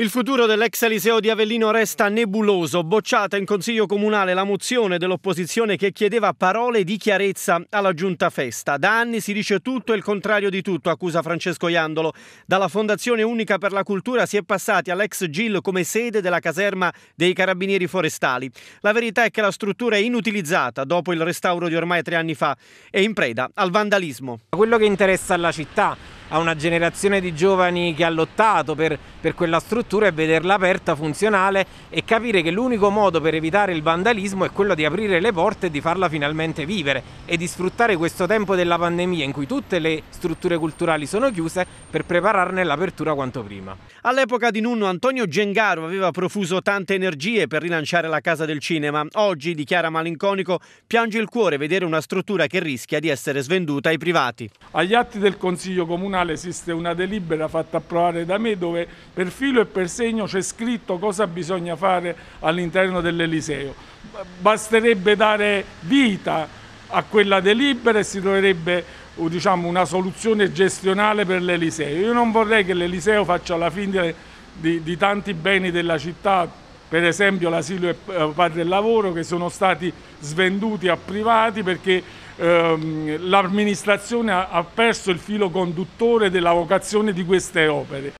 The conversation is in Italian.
Il futuro dell'ex Eliseo di Avellino resta nebuloso, bocciata in Consiglio Comunale la mozione dell'opposizione che chiedeva parole di chiarezza alla Giunta Festa. Da anni si dice tutto e il contrario di tutto, accusa Francesco Iandolo. Dalla Fondazione Unica per la Cultura si è passati all'ex GIL come sede della caserma dei Carabinieri Forestali. La verità è che la struttura è inutilizzata dopo il restauro di ormai tre anni fa e in preda al vandalismo. Quello che interessa alla città a una generazione di giovani che ha lottato per, per quella struttura e vederla aperta, funzionale e capire che l'unico modo per evitare il vandalismo è quello di aprire le porte e di farla finalmente vivere e di sfruttare questo tempo della pandemia in cui tutte le strutture culturali sono chiuse per prepararne l'apertura quanto prima. All'epoca di Nunno Antonio Gengaro aveva profuso tante energie per rilanciare la Casa del Cinema. Oggi, dichiara malinconico, piange il cuore vedere una struttura che rischia di essere svenduta ai privati. Agli atti del Consiglio Comunale Costituzionale esiste una delibera fatta approvare da me dove per filo e per segno c'è scritto cosa bisogna fare all'interno dell'Eliseo. Basterebbe dare vita a quella delibera e si troverebbe diciamo, una soluzione gestionale per l'Eliseo. Io non vorrei che l'Eliseo faccia la fine di, di tanti beni della città, per esempio l'asilo e eh, padre del lavoro che sono stati svenduti a privati perché ehm, l'amministrazione ha, ha perso il filo conduttore della vocazione di queste opere.